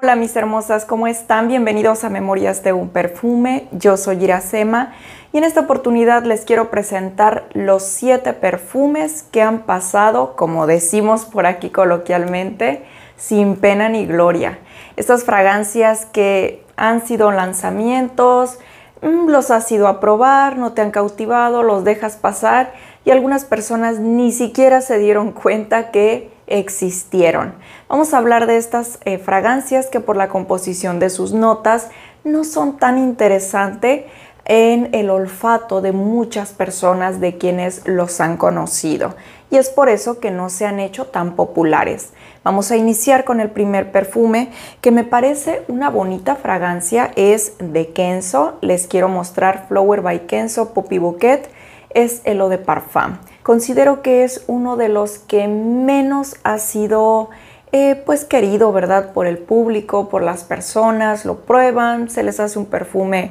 Hola mis hermosas, ¿cómo están? Bienvenidos a Memorias de un Perfume. Yo soy Iracema y en esta oportunidad les quiero presentar los siete perfumes que han pasado, como decimos por aquí coloquialmente, sin pena ni gloria. Estas fragancias que han sido lanzamientos, mm, los has ido a probar, no te han cautivado, los dejas pasar y algunas personas ni siquiera se dieron cuenta que existieron. Vamos a hablar de estas eh, fragancias que por la composición de sus notas no son tan interesantes en el olfato de muchas personas de quienes los han conocido y es por eso que no se han hecho tan populares. Vamos a iniciar con el primer perfume que me parece una bonita fragancia, es de Kenzo, les quiero mostrar Flower by Kenzo Poppy Bouquet, es el eau de parfum considero que es uno de los que menos ha sido eh, pues querido, ¿verdad? Por el público, por las personas, lo prueban, se les hace un perfume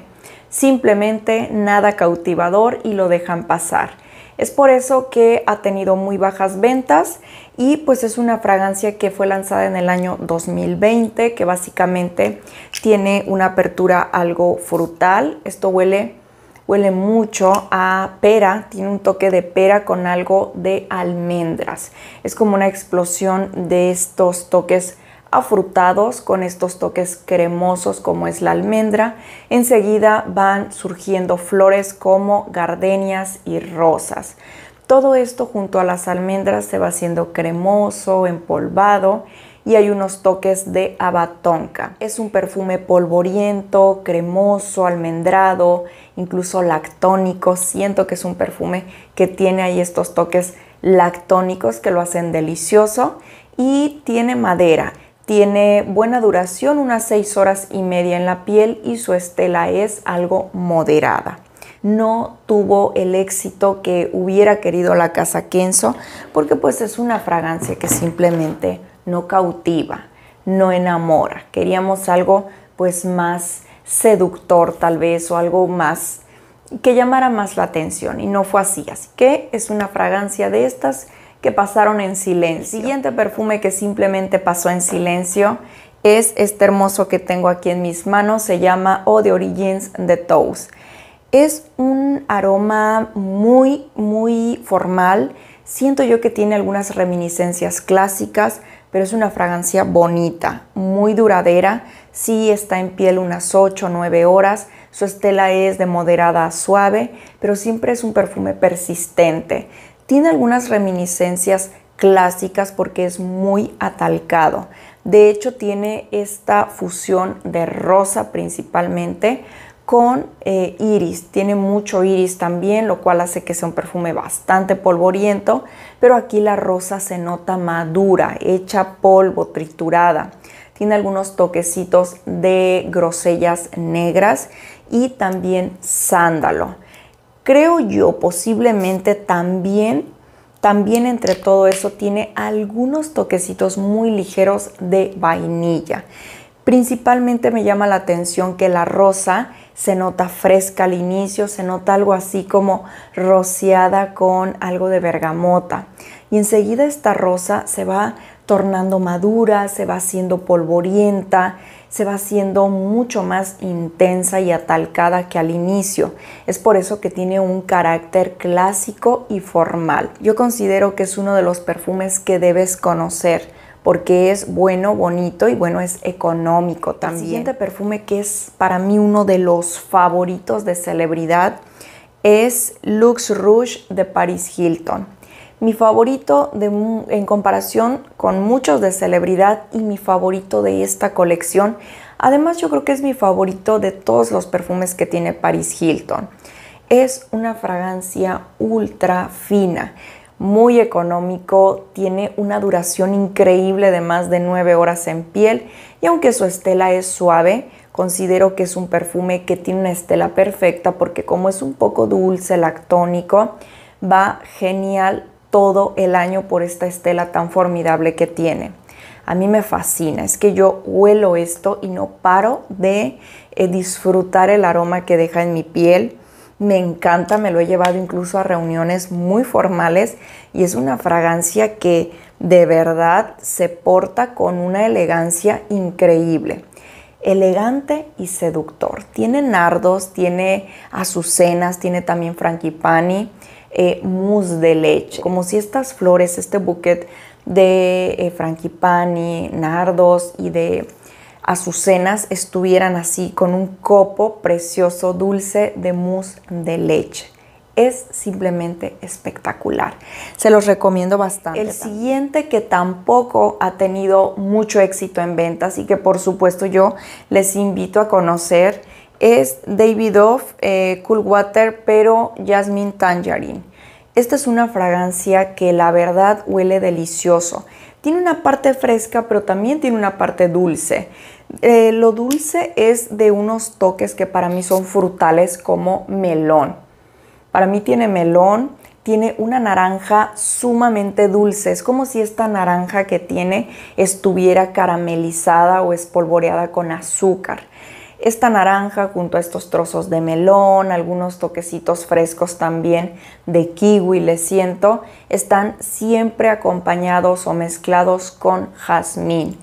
simplemente nada cautivador y lo dejan pasar. Es por eso que ha tenido muy bajas ventas y pues es una fragancia que fue lanzada en el año 2020 que básicamente tiene una apertura algo frutal. Esto huele huele mucho a pera, tiene un toque de pera con algo de almendras. Es como una explosión de estos toques afrutados con estos toques cremosos como es la almendra. Enseguida van surgiendo flores como gardenias y rosas. Todo esto junto a las almendras se va haciendo cremoso, empolvado y hay unos toques de abatonca. Es un perfume polvoriento, cremoso, almendrado, incluso lactónico. Siento que es un perfume que tiene ahí estos toques lactónicos que lo hacen delicioso y tiene madera. Tiene buena duración, unas 6 horas y media en la piel y su estela es algo moderada. No tuvo el éxito que hubiera querido la casa Kenzo porque pues es una fragancia que simplemente no cautiva, no enamora. Queríamos algo pues más seductor tal vez o algo más que llamara más la atención y no fue así. Así que es una fragancia de estas que pasaron en silencio. El siguiente perfume que simplemente pasó en silencio es este hermoso que tengo aquí en mis manos, se llama O de Origins de Toast. Es un aroma muy, muy formal. Siento yo que tiene algunas reminiscencias clásicas, pero es una fragancia bonita, muy duradera. Sí está en piel unas 8 o 9 horas. Su estela es de moderada a suave, pero siempre es un perfume persistente. Tiene algunas reminiscencias clásicas porque es muy atalcado. De hecho, tiene esta fusión de rosa principalmente con eh, iris, tiene mucho iris también, lo cual hace que sea un perfume bastante polvoriento, pero aquí la rosa se nota madura, hecha polvo, triturada. Tiene algunos toquecitos de grosellas negras y también sándalo. Creo yo posiblemente también también entre todo eso tiene algunos toquecitos muy ligeros de vainilla. Principalmente me llama la atención que la rosa se nota fresca al inicio, se nota algo así como rociada con algo de bergamota. Y enseguida esta rosa se va tornando madura, se va haciendo polvorienta, se va haciendo mucho más intensa y atalcada que al inicio. Es por eso que tiene un carácter clásico y formal. Yo considero que es uno de los perfumes que debes conocer porque es bueno, bonito y bueno, es económico también. El siguiente perfume que es para mí uno de los favoritos de celebridad es Lux Rouge de Paris Hilton. Mi favorito en comparación con muchos de celebridad y mi favorito de esta colección. Además yo creo que es mi favorito de todos los perfumes que tiene Paris Hilton. Es una fragancia ultra fina muy económico, tiene una duración increíble de más de 9 horas en piel y aunque su estela es suave, considero que es un perfume que tiene una estela perfecta porque como es un poco dulce, lactónico, va genial todo el año por esta estela tan formidable que tiene. A mí me fascina, es que yo huelo esto y no paro de eh, disfrutar el aroma que deja en mi piel me encanta, me lo he llevado incluso a reuniones muy formales y es una fragancia que de verdad se porta con una elegancia increíble. Elegante y seductor. Tiene nardos, tiene azucenas, tiene también frankipani, eh, mousse de leche. Como si estas flores, este bouquet de eh, nardos y de cenas estuvieran así con un copo precioso dulce de mousse de leche. Es simplemente espectacular. Se los recomiendo bastante. El siguiente que tampoco ha tenido mucho éxito en ventas y que por supuesto yo les invito a conocer es David Off eh, Cool Water pero Jasmine Tangerine. Esta es una fragancia que la verdad huele delicioso. Tiene una parte fresca pero también tiene una parte dulce. Eh, lo dulce es de unos toques que para mí son frutales como melón. Para mí tiene melón, tiene una naranja sumamente dulce. Es como si esta naranja que tiene estuviera caramelizada o espolvoreada con azúcar esta naranja junto a estos trozos de melón, algunos toquecitos frescos también de kiwi, le siento, están siempre acompañados o mezclados con jazmín.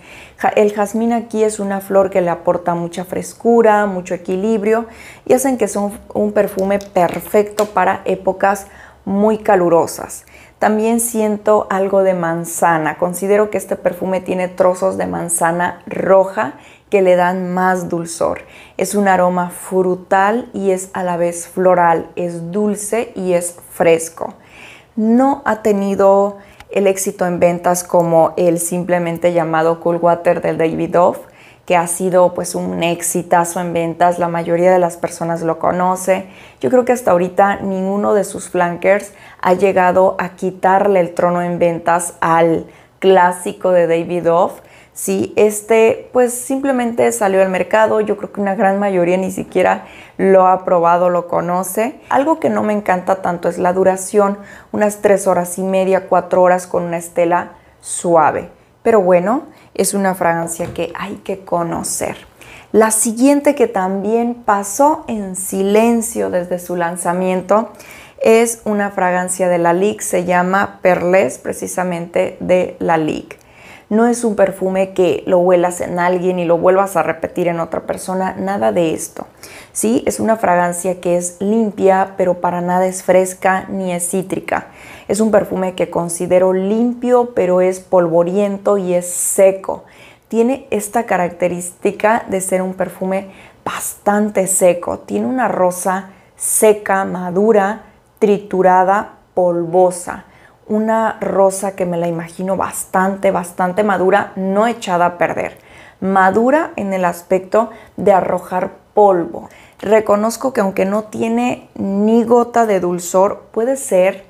El jazmín aquí es una flor que le aporta mucha frescura, mucho equilibrio y hacen que sea un perfume perfecto para épocas muy calurosas. También siento algo de manzana. Considero que este perfume tiene trozos de manzana roja que le dan más dulzor. Es un aroma frutal y es a la vez floral, es dulce y es fresco. No ha tenido el éxito en ventas como el simplemente llamado Cool Water del David Dove, que ha sido pues un exitazo en ventas, la mayoría de las personas lo conoce. Yo creo que hasta ahorita ninguno de sus flankers ha llegado a quitarle el trono en ventas al clásico de David Off. Sí, este pues simplemente salió al mercado, yo creo que una gran mayoría ni siquiera lo ha probado, lo conoce. Algo que no me encanta tanto es la duración, unas tres horas y media, cuatro horas con una estela suave. Pero bueno, es una fragancia que hay que conocer. La siguiente que también pasó en silencio desde su lanzamiento es una fragancia de la se llama Perles, precisamente de la no es un perfume que lo huelas en alguien y lo vuelvas a repetir en otra persona, nada de esto. Sí, es una fragancia que es limpia, pero para nada es fresca ni es cítrica. Es un perfume que considero limpio, pero es polvoriento y es seco. Tiene esta característica de ser un perfume bastante seco. Tiene una rosa seca, madura, triturada, polvosa una rosa que me la imagino bastante, bastante madura, no echada a perder. Madura en el aspecto de arrojar polvo. Reconozco que aunque no tiene ni gota de dulzor, puede ser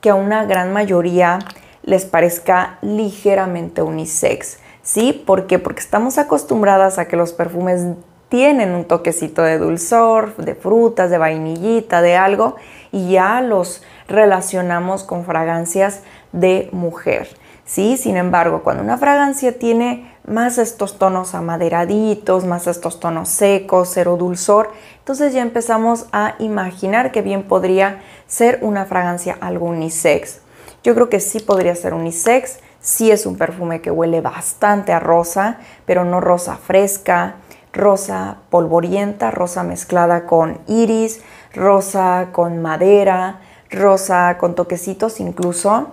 que a una gran mayoría les parezca ligeramente unisex. ¿Sí? ¿Por qué? Porque estamos acostumbradas a que los perfumes tienen un toquecito de dulzor, de frutas, de vainillita, de algo, y ya los relacionamos con fragancias de mujer. ¿sí? Sin embargo, cuando una fragancia tiene más estos tonos amaderaditos, más estos tonos secos, cero dulzor, entonces ya empezamos a imaginar que bien podría ser una fragancia algo unisex. Yo creo que sí podría ser unisex, sí es un perfume que huele bastante a rosa, pero no rosa fresca, rosa polvorienta, rosa mezclada con iris, rosa con madera, rosa con toquecitos incluso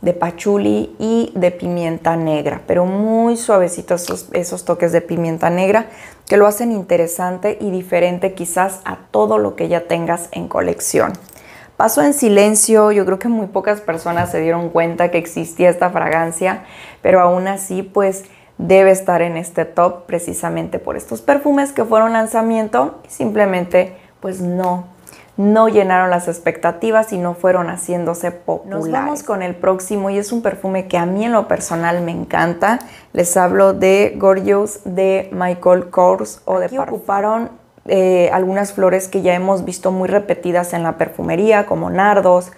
de pachuli y de pimienta negra, pero muy suavecitos esos, toques de pimienta negra que lo hacen interesante y diferente quizás a todo lo que ya tengas en colección. Paso en silencio, yo creo que muy pocas personas se dieron cuenta que existía esta fragancia, pero aún así pues debe estar en este top precisamente por estos perfumes que fueron lanzamiento y simplemente pues no no llenaron las expectativas y no fueron haciéndose populares. Nos vamos con el próximo y es un perfume que a mí en lo personal me encanta. Les hablo de Gorgeous de Michael Kors o de ocuparon eh, algunas flores que ya hemos visto muy repetidas en la perfumería como nardos,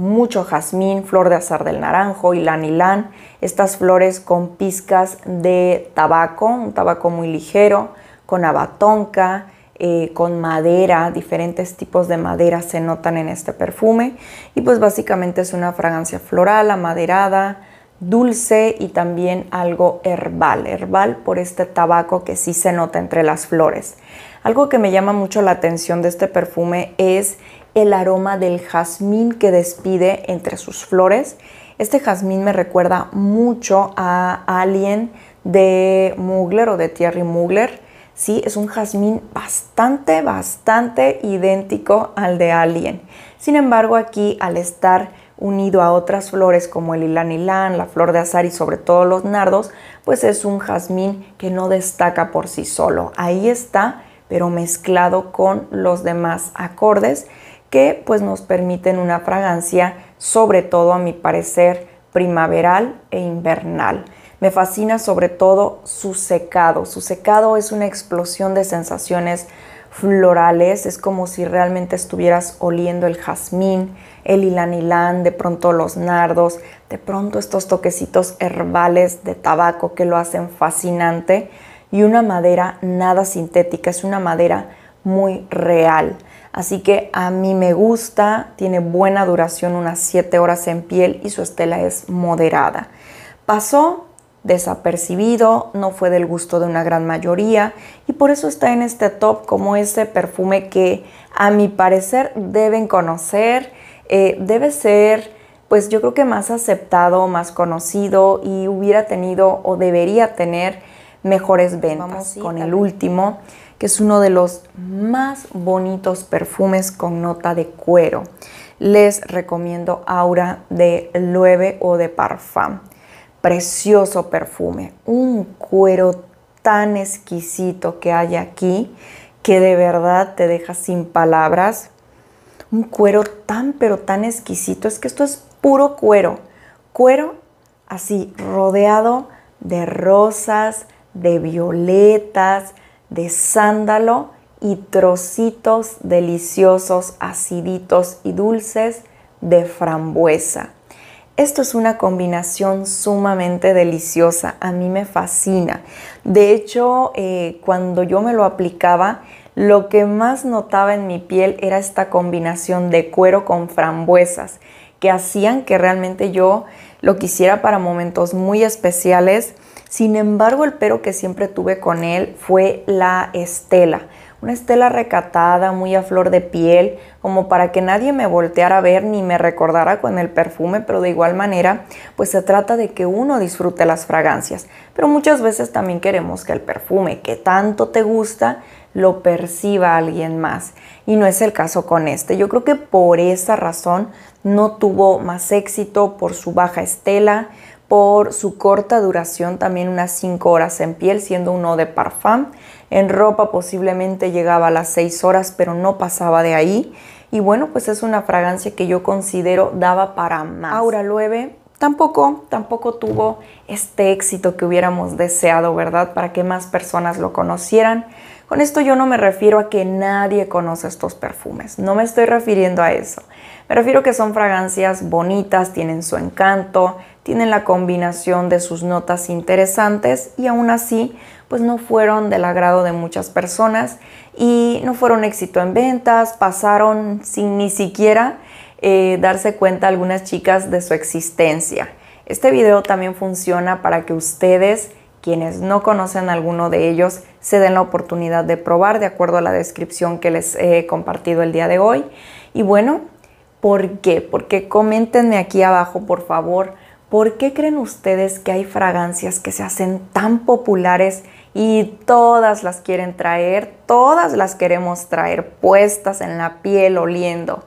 mucho jazmín, flor de azar del naranjo, y ylan, estas flores con pizcas de tabaco, un tabaco muy ligero, con abatonca, eh, con madera, diferentes tipos de madera se notan en este perfume y pues básicamente es una fragancia floral, amaderada, dulce y también algo herbal, herbal por este tabaco que sí se nota entre las flores. Algo que me llama mucho la atención de este perfume es el aroma del jazmín que despide entre sus flores. Este jazmín me recuerda mucho a Alien de Mugler o de Thierry Mugler. Sí, es un jazmín bastante, bastante idéntico al de Alien. Sin embargo, aquí al estar unido a otras flores como el ilan ilan, la flor de azar y sobre todo los nardos, pues es un jazmín que no destaca por sí solo. Ahí está pero mezclado con los demás acordes que pues nos permiten una fragancia, sobre todo a mi parecer, primaveral e invernal. Me fascina sobre todo su secado. Su secado es una explosión de sensaciones florales, es como si realmente estuvieras oliendo el jazmín, el y de pronto los nardos, de pronto estos toquecitos herbales de tabaco que lo hacen fascinante y una madera nada sintética, es una madera muy real. Así que a mí me gusta, tiene buena duración, unas 7 horas en piel y su estela es moderada. Pasó desapercibido, no fue del gusto de una gran mayoría y por eso está en este top como ese perfume que a mi parecer deben conocer, eh, debe ser pues yo creo que más aceptado, más conocido y hubiera tenido o debería tener mejores ventas con el último, que es uno de los más bonitos perfumes con nota de cuero. Les recomiendo Aura de Lueve o de Parfum. Precioso perfume, un cuero tan exquisito que hay aquí que de verdad te deja sin palabras. Un cuero tan pero tan exquisito, es que esto es puro cuero, cuero así rodeado de rosas, de violetas, de sándalo y trocitos deliciosos, aciditos y dulces de frambuesa. Esto es una combinación sumamente deliciosa, a mí me fascina. De hecho, eh, cuando yo me lo aplicaba, lo que más notaba en mi piel era esta combinación de cuero con frambuesas, que hacían que realmente yo lo quisiera para momentos muy especiales sin embargo, el pero que siempre tuve con él fue la estela. Una estela recatada, muy a flor de piel, como para que nadie me volteara a ver ni me recordara con el perfume, pero de igual manera, pues se trata de que uno disfrute las fragancias. Pero muchas veces también queremos que el perfume que tanto te gusta lo perciba alguien más. Y no es el caso con este. Yo creo que por esa razón no tuvo más éxito, por su baja estela, por su corta duración, también unas 5 horas en piel, siendo uno de parfum. En ropa posiblemente llegaba a las 6 horas, pero no pasaba de ahí. Y bueno, pues es una fragancia que yo considero daba para más. Aura 9 tampoco, tampoco tuvo este éxito que hubiéramos deseado, ¿verdad? Para que más personas lo conocieran. Con esto yo no me refiero a que nadie conoce estos perfumes, no me estoy refiriendo a eso. Me refiero que son fragancias bonitas, tienen su encanto, tienen la combinación de sus notas interesantes y aún así pues no fueron del agrado de muchas personas y no fueron éxito en ventas, pasaron sin ni siquiera eh, darse cuenta algunas chicas de su existencia. Este video también funciona para que ustedes, quienes no conocen alguno de ellos, se den la oportunidad de probar de acuerdo a la descripción que les he compartido el día de hoy. Y bueno, ¿Por qué? Porque coméntenme aquí abajo, por favor, ¿por qué creen ustedes que hay fragancias que se hacen tan populares y todas las quieren traer, todas las queremos traer puestas en la piel, oliendo?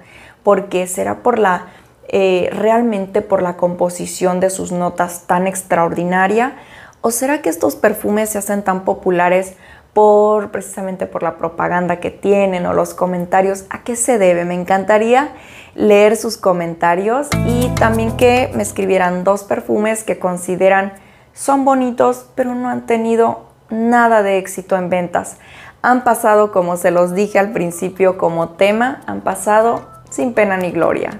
qué será por la eh, realmente por la composición de sus notas tan extraordinaria? ¿O será que estos perfumes se hacen tan populares por precisamente por la propaganda que tienen o los comentarios. ¿A qué se debe? Me encantaría leer sus comentarios y también que me escribieran dos perfumes que consideran son bonitos pero no han tenido nada de éxito en ventas. Han pasado, como se los dije al principio como tema, han pasado sin pena ni gloria.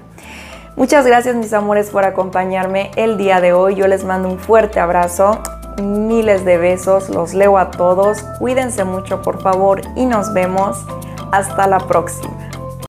Muchas gracias mis amores por acompañarme el día de hoy. Yo les mando un fuerte abrazo miles de besos, los leo a todos, cuídense mucho por favor y nos vemos hasta la próxima.